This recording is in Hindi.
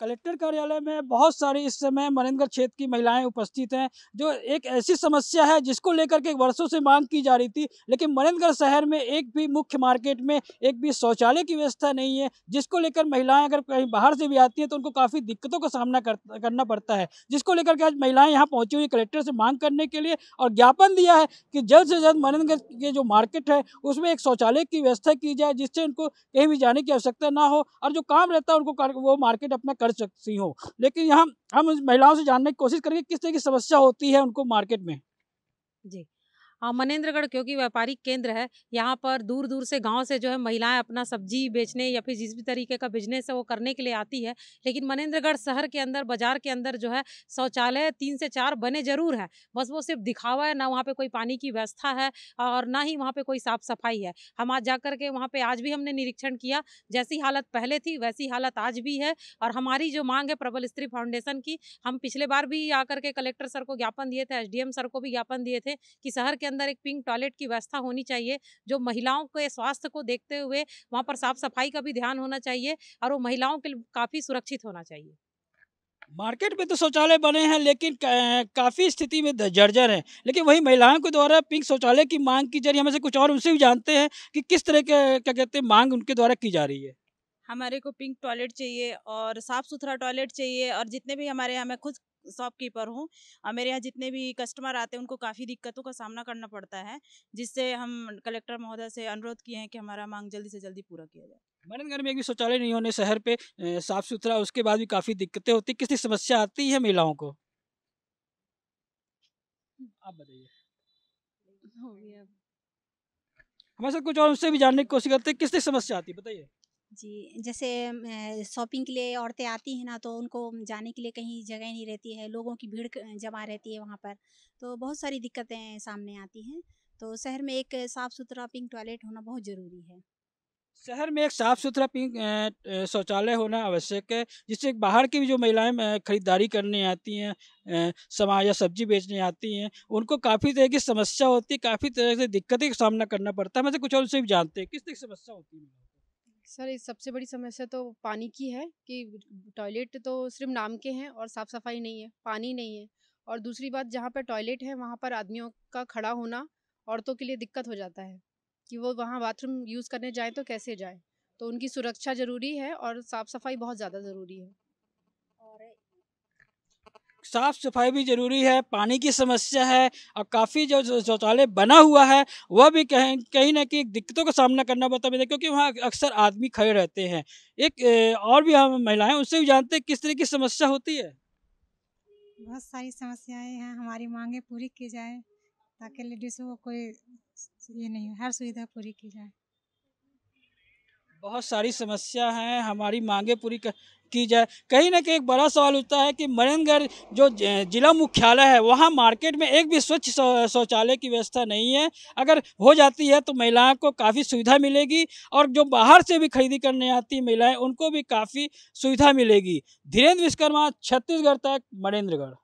कलेक्टर कार्यालय में बहुत सारी इस समय मनेन्द्रगढ़ क्षेत्र की महिलाएं उपस्थित हैं जो एक ऐसी समस्या है जिसको लेकर के वर्षों से मांग की जा रही थी लेकिन मनेन्द्रगढ़ शहर में एक भी मुख्य मार्केट में एक भी शौचालय की व्यवस्था नहीं है जिसको लेकर महिलाएं अगर कहीं बाहर से भी आती हैं तो उनको काफ़ी दिक्कतों का सामना कर, करना पड़ता है जिसको लेकर के आज महिलाएँ यहाँ पहुँची हुई कलेक्टर से मांग करने के लिए और ज्ञापन दिया है कि जल्द से जल्द मनेन्द्रगढ़ के जो मार्केट है उसमें एक शौचालय की व्यवस्था की जाए जिससे उनको कहीं भी जाने की आवश्यकता ना हो और जो काम रहता है उनको वो मार्केट अपना कर सकती हो लेकिन यहाँ हम महिलाओं से जानने की कोशिश करेंगे किस तरह की समस्या होती है उनको मार्केट में जी हाँ, मनेंद्रगढ़ क्योंकि व्यापारिक केंद्र है यहाँ पर दूर दूर से गाँव से जो है महिलाएँ अपना सब्जी बेचने या फिर जिस भी तरीके का बिजनेस है वो करने के लिए आती है लेकिन मनेंद्रगढ़ शहर के अंदर बाजार के अंदर जो है शौचालय तीन से चार बने ज़रूर है बस वो सिर्फ दिखावा है ना वहाँ पर कोई पानी की व्यवस्था है और ना ही वहाँ पर कोई साफ़ सफाई है हम आज जा के वहाँ पर आज भी हमने निरीक्षण किया जैसी हालत पहले थी वैसी हालत आज भी है और हमारी जो मांग है प्रबल स्त्री फाउंडेशन की हम पिछले बार भी आकर के कलेक्टर सर को ज्ञापन दिए थे एसडीएम सर को भी ज्ञापन दिए थे कि शहर के अंदर एक पिंक टॉयलेट की व्यवस्था होनी चाहिए जो महिलाओं के स्वास्थ्य को देखते हुए वहाँ पर साफ सफाई का भी ध्यान होना चाहिए और वो महिलाओं के लिए काफ़ी सुरक्षित होना चाहिए मार्केट में तो शौचालय बने हैं लेकिन काफ़ी स्थिति में जर्जर है लेकिन वही महिलाओं के द्वारा पिंक शौचालय की मांग की जा रही है हमें से कुछ और उनसे भी जानते हैं कि किस तरह के क्या कहते हैं मांग उनके द्वारा की जा रही है हमारे को पिंक टॉयलेट चाहिए और साफ़ सुथरा टॉयलेट चाहिए और जितने भी हमारे हमें खुद शॉपकीपर हूँ मेरे यहाँ जितने भी कस्टमर आते हैं उनको काफ़ी दिक्कतों का सामना करना पड़ता है जिससे हम कलेक्टर महोदय से अनुरोध किए हैं कि हमारा मांग जल्दी से जल्दी पूरा किया जाए मैडमगढ़ में एक भी शौचालय नहीं होने शहर पे साफ सुथरा उसके बाद भी काफ़ी दिक्कतें होती किसी समस्या आती है महिलाओं को आप बताइए हमारे साथ कुछ और उससे भी जानने की कोशिश करते हैं किस समस्या आती है बताइए जी जैसे शॉपिंग के लिए औरतें आती हैं ना तो उनको जाने के लिए कहीं जगह नहीं रहती है लोगों की भीड़ जमा रहती है वहाँ पर तो बहुत सारी दिक्कतें सामने आती हैं तो शहर में एक साफ़ सुथरा पिंक टॉयलेट होना बहुत ज़रूरी है शहर में एक साफ़ सुथरा पिंक शौचालय होना आवश्यक है जिससे बाहर की भी जो महिलाएं खरीदारी करने आती हैं समा या सब्जी बेचने आती हैं उनको काफ़ी तरह की समस्या होती है काफ़ी तरह से दिक्कतें का सामना करना पड़ता है मैं मतलब कुछ और उनसे भी जानते हैं किस तरह की समस्या होती है सर इस सबसे बड़ी समस्या तो पानी की है कि टॉयलेट तो सिर्फ नाम के हैं और साफ़ सफाई नहीं है पानी नहीं है और दूसरी बात जहाँ पर टॉयलेट है वहाँ पर आदमियों का खड़ा होना औरतों के लिए दिक्कत हो जाता है कि वो वहाँ बाथरूम यूज़ करने जाएँ तो कैसे जाएँ तो उनकी सुरक्षा ज़रूरी है और साफ़ सफाई बहुत ज़्यादा ज़रूरी है साफ़ सफाई भी ज़रूरी है पानी की समस्या है और काफ़ी जो शौचालय बना हुआ है वह भी कहीं कहीं ना कहीं दिक्कतों का सामना करना पड़ता है क्योंकि वहाँ अक्सर आदमी खड़े रहते हैं एक और भी हम महिलाएं उनसे भी जानते हैं किस तरह की समस्या होती है बहुत सारी समस्याएं हैं हमारी मांगे पूरी की जाए ताकि लेडीज़ों को कोई ये नहीं हर सुविधा पूरी की जाए बहुत सारी समस्या हैं हमारी मांगे पूरी कर की जाए कहीं ना कहीं एक बड़ा सवाल उठता है कि मनेन्द्रगढ़ जो जिला मुख्यालय है वहाँ मार्केट में एक भी स्वच्छ शौचालय की व्यवस्था नहीं है अगर हो जाती है तो महिलाओं को काफ़ी सुविधा मिलेगी और जो बाहर से भी खरीदी करने आती महिलाएं उनको भी काफ़ी सुविधा मिलेगी धीरेन्द्र विश्वकर्मा छत्तीसगढ़ तक मरेंद्रगढ़